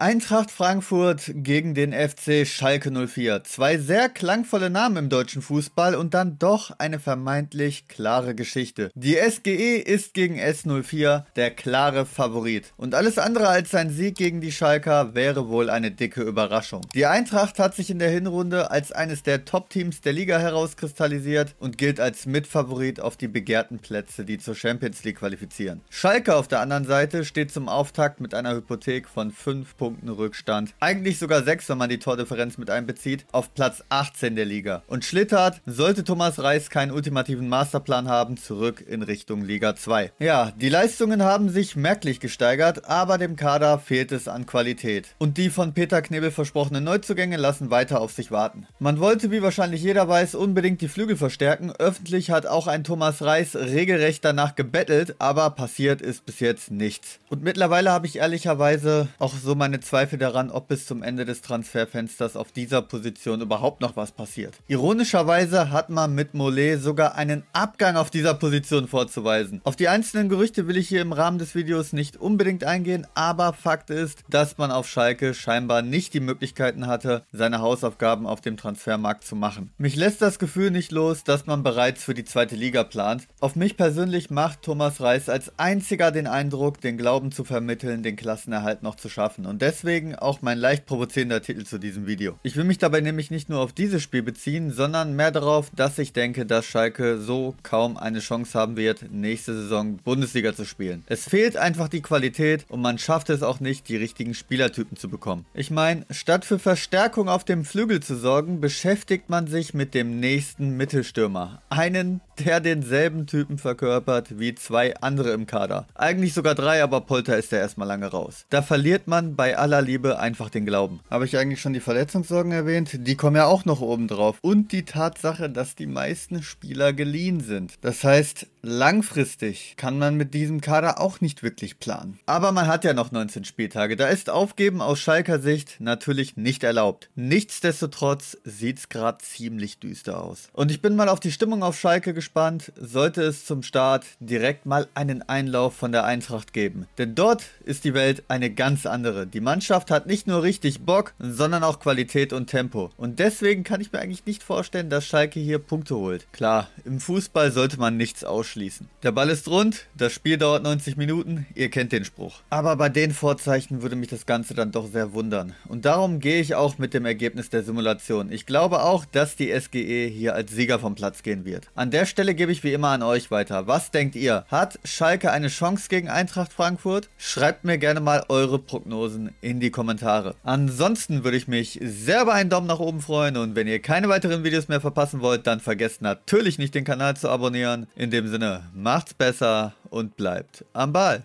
Eintracht Frankfurt gegen den FC Schalke 04. Zwei sehr klangvolle Namen im deutschen Fußball und dann doch eine vermeintlich klare Geschichte. Die SGE ist gegen S04 der klare Favorit. Und alles andere als sein Sieg gegen die Schalker wäre wohl eine dicke Überraschung. Die Eintracht hat sich in der Hinrunde als eines der Top-Teams der Liga herauskristallisiert und gilt als Mitfavorit auf die begehrten Plätze, die zur Champions League qualifizieren. Schalke auf der anderen Seite steht zum Auftakt mit einer Hypothek von 5 Punkten Punkten Rückstand. Eigentlich sogar 6, wenn man die Tordifferenz mit einbezieht, auf Platz 18 der Liga. Und schlittert, sollte Thomas Reis keinen ultimativen Masterplan haben, zurück in Richtung Liga 2. Ja, die Leistungen haben sich merklich gesteigert, aber dem Kader fehlt es an Qualität. Und die von Peter Knebel versprochenen Neuzugänge lassen weiter auf sich warten. Man wollte, wie wahrscheinlich jeder weiß, unbedingt die Flügel verstärken. Öffentlich hat auch ein Thomas Reis regelrecht danach gebettelt, aber passiert ist bis jetzt nichts. Und mittlerweile habe ich ehrlicherweise auch so meine keine Zweifel daran, ob bis zum Ende des Transferfensters auf dieser Position überhaupt noch was passiert. Ironischerweise hat man mit Mollet sogar einen Abgang auf dieser Position vorzuweisen. Auf die einzelnen Gerüchte will ich hier im Rahmen des Videos nicht unbedingt eingehen, aber Fakt ist, dass man auf Schalke scheinbar nicht die Möglichkeiten hatte, seine Hausaufgaben auf dem Transfermarkt zu machen. Mich lässt das Gefühl nicht los, dass man bereits für die zweite Liga plant. Auf mich persönlich macht Thomas Reis als einziger den Eindruck, den Glauben zu vermitteln, den Klassenerhalt noch zu schaffen. Und Deswegen auch mein leicht provozierender Titel zu diesem Video. Ich will mich dabei nämlich nicht nur auf dieses Spiel beziehen, sondern mehr darauf, dass ich denke, dass Schalke so kaum eine Chance haben wird, nächste Saison Bundesliga zu spielen. Es fehlt einfach die Qualität und man schafft es auch nicht, die richtigen Spielertypen zu bekommen. Ich meine, statt für Verstärkung auf dem Flügel zu sorgen, beschäftigt man sich mit dem nächsten Mittelstürmer. Einen, der denselben Typen verkörpert wie zwei andere im Kader. Eigentlich sogar drei, aber Polter ist ja erstmal lange raus. Da verliert man bei aller Liebe einfach den Glauben. Habe ich eigentlich schon die Verletzungssorgen erwähnt? Die kommen ja auch noch oben drauf. Und die Tatsache, dass die meisten Spieler geliehen sind. Das heißt, langfristig kann man mit diesem Kader auch nicht wirklich planen. Aber man hat ja noch 19 Spieltage. Da ist Aufgeben aus Schalker Sicht natürlich nicht erlaubt. Nichtsdestotrotz sieht es gerade ziemlich düster aus. Und ich bin mal auf die Stimmung auf Schalke gespannt. Sollte es zum Start direkt mal einen Einlauf von der Eintracht geben. Denn dort ist die Welt eine ganz andere. Die die Mannschaft hat nicht nur richtig Bock, sondern auch Qualität und Tempo. Und deswegen kann ich mir eigentlich nicht vorstellen, dass Schalke hier Punkte holt. Klar, im Fußball sollte man nichts ausschließen. Der Ball ist rund, das Spiel dauert 90 Minuten, ihr kennt den Spruch. Aber bei den Vorzeichen würde mich das Ganze dann doch sehr wundern. Und darum gehe ich auch mit dem Ergebnis der Simulation. Ich glaube auch, dass die SGE hier als Sieger vom Platz gehen wird. An der Stelle gebe ich wie immer an euch weiter. Was denkt ihr? Hat Schalke eine Chance gegen Eintracht Frankfurt? Schreibt mir gerne mal eure Prognosen in die Kommentare. Ansonsten würde ich mich sehr über einen Daumen nach oben freuen und wenn ihr keine weiteren Videos mehr verpassen wollt, dann vergesst natürlich nicht den Kanal zu abonnieren. In dem Sinne, macht's besser und bleibt am Ball.